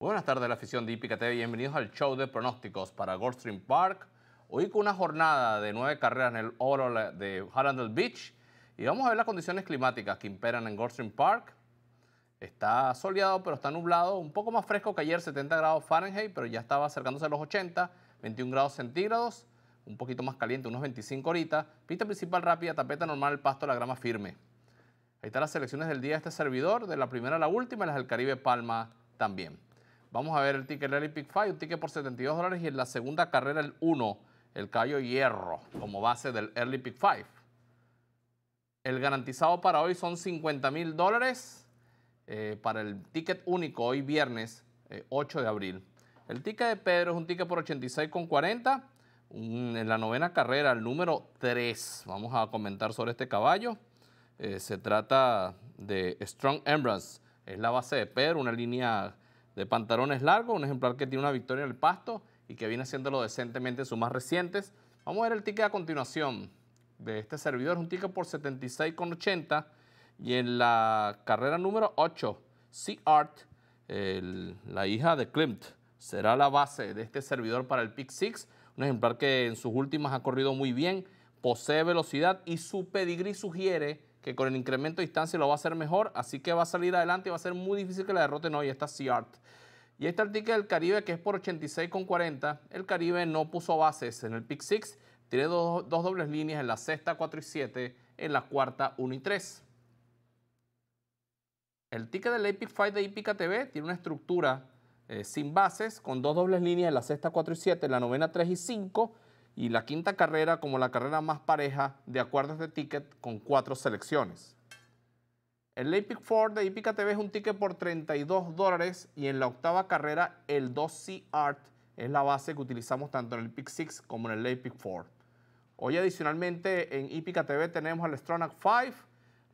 Buenas tardes, la afición de Hípica Bienvenidos al show de pronósticos para Goldstream Park. Hoy con una jornada de nueve carreras en el oro de Harland Beach. Y vamos a ver las condiciones climáticas que imperan en Goldstream Park. Está soleado, pero está nublado. Un poco más fresco que ayer, 70 grados Fahrenheit, pero ya estaba acercándose a los 80, 21 grados centígrados. Un poquito más caliente, unos 25 ahorita. Pista principal rápida, tapeta normal, pasto, la grama firme. Ahí están las selecciones del día de este servidor, de la primera a la última, las del Caribe Palma también. Vamos a ver el ticket Early Pick 5, un ticket por 72 dólares y en la segunda carrera el 1, el Cayo Hierro, como base del Early Pick 5. El garantizado para hoy son 50 mil dólares eh, para el ticket único hoy viernes 8 eh, de abril. El ticket de Pedro es un ticket por 86,40. En la novena carrera, el número 3. Vamos a comentar sobre este caballo. Eh, se trata de Strong Embrace. Es la base de Pedro, una línea de pantalones largos, un ejemplar que tiene una victoria en el pasto y que viene haciéndolo decentemente en sus más recientes. Vamos a ver el ticket a continuación de este servidor, un ticket por 76,80 y en la carrera número 8, Sea Art, la hija de Klimt, será la base de este servidor para el Pick 6, un ejemplar que en sus últimas ha corrido muy bien, posee velocidad y su pedigrí sugiere que con el incremento de distancia lo va a hacer mejor, así que va a salir adelante y va a ser muy difícil que la derroten hoy esta Seart. Y este ticket del Caribe, que es por 86,40, el Caribe no puso bases en el pick 6, tiene dos, dobles líneas en la sexta 4 y 7, en la cuarta 1 y 3. El ticket del Epic Fight de Epic TV tiene una estructura eh, sin bases, con dos dobles líneas en la sexta 4 y 7, en la novena 3 y 5, y la quinta carrera como la carrera más pareja de acuerdos de ticket con cuatro selecciones. El Epic 4 de IPICA TV es un ticket por 32 dólares y en la octava carrera el 2C Art es la base que utilizamos tanto en el Pick 6 como en el Epic 4. Hoy adicionalmente en IPICA TV tenemos al Stronach 5,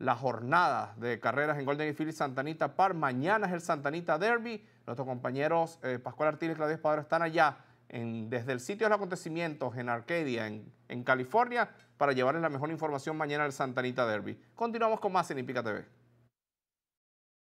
La jornada de carreras en Golden Field y Santanita Park. Mañana es el Santanita Derby. Nuestros compañeros eh, Pascual Artiles y Claudio Espadero están allá desde el sitio de los acontecimientos en Arcadia, en, California, para llevarles la mejor información mañana al Santanita Derby. Continuamos con más en Ipica TV.